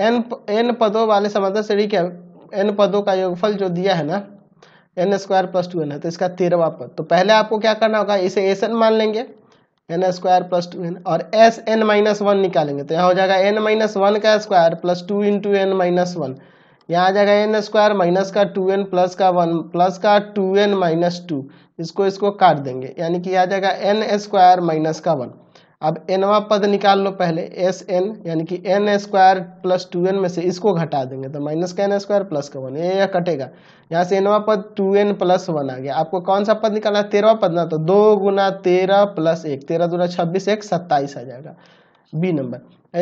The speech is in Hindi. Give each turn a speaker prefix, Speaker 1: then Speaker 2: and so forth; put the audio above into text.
Speaker 1: एन एन पदों वाले समांतर श्रेणी के एन पदों का योगफल जो दिया है ना N square plus two N है तो इसका तेरहवा पद तो पहले आपको क्या करना होगा इसे एस एन मान लेंगे N square plus two N और एस एन माइनस वन निकालेंगे तो यहाँ हो जाएगा एन माइनस वन का square plus two into N minus one यहाँ आ जाएगा एन स्क्वायर माइनस का टू एन प्लस का वन प्लस का टू एन माइनस टू इसको इसको काट देंगे यानी कि आ जाएगा एन स्क्वायर माइनस का वन अब एनवा पद निकाल लो पहले एस एन यानी कि N square plus two N में से इसको घटा देंगे तो माइनस का एन स्क्वायर प्लस का वन यह कटेगा यहाँ से एनवा पद टू एन प्लस वन आ गया आपको कौन सा पद निकालना है तेरहवा पद ना तो दो गुना तेरह प्लस एक तेरह दूना छब्बीस एक सत्ताईस आ जाएगा बी नंबर